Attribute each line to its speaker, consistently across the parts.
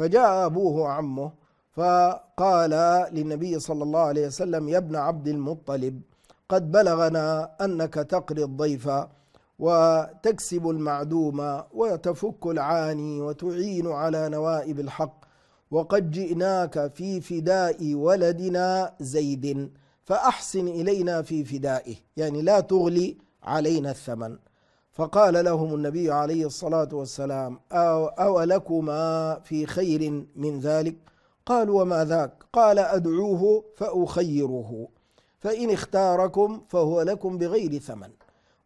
Speaker 1: فجاء أبوه وعمه فقال للنبي صلى الله عليه وسلم يا ابن عبد المطلب قد بلغنا أنك تقري الضيف وتكسب المعدوم وتفك العاني وتعين على نوائب الحق وقد جئناك في فداء ولدنا زيد فأحسن إلينا في فدائه يعني لا تغلي علينا الثمن فقال لهم النبي عليه الصلاة والسلام أو أولكما في خير من ذلك قالوا وما ذاك قال أدعوه فأخيره فإن اختاركم فهو لكم بغير ثمن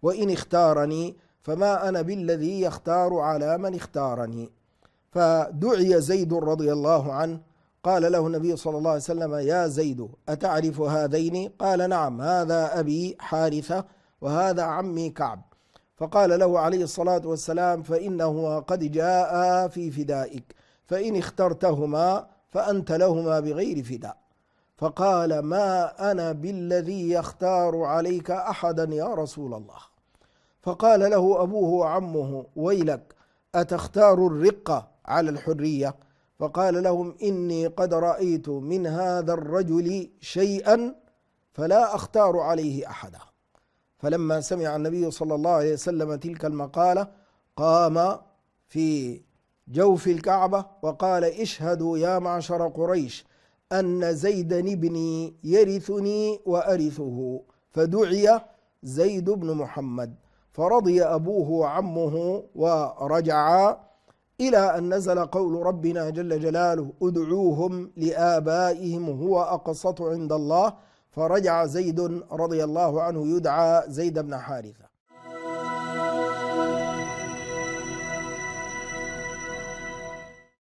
Speaker 1: وإن اختارني فما أنا بالذي يختار على من اختارني فدعي زيد رضي الله عنه قال له النبي صلى الله عليه وسلم يا زيد أتعرف هذين قال نعم هذا أبي حارثة وهذا عمي كعب فقال له عليه الصلاة والسلام فإنهما قد جاء في فدائك فإن اخترتهما فأنت لهما بغير فداء فقال ما أنا بالذي يختار عليك أحدا يا رسول الله فقال له أبوه وعمه ويلك أتختار الرقة على الحرية فقال لهم إني قد رأيت من هذا الرجل شيئا فلا أختار عليه أحدا فلما سمع النبي صلى الله عليه وسلم تلك المقالة قام في جوف الكعبة وقال اشهدوا يا معشر قريش أن زيدا ابني يرثني وأرثه فدعي زيد بن محمد فرضي أبوه وعمه ورجعا إلى أن نزل قول ربنا جل جلاله ادعوهم لآبائهم هو أقسط عند الله فرجع زيد رضي الله عنه يدعى زيد بن حارثة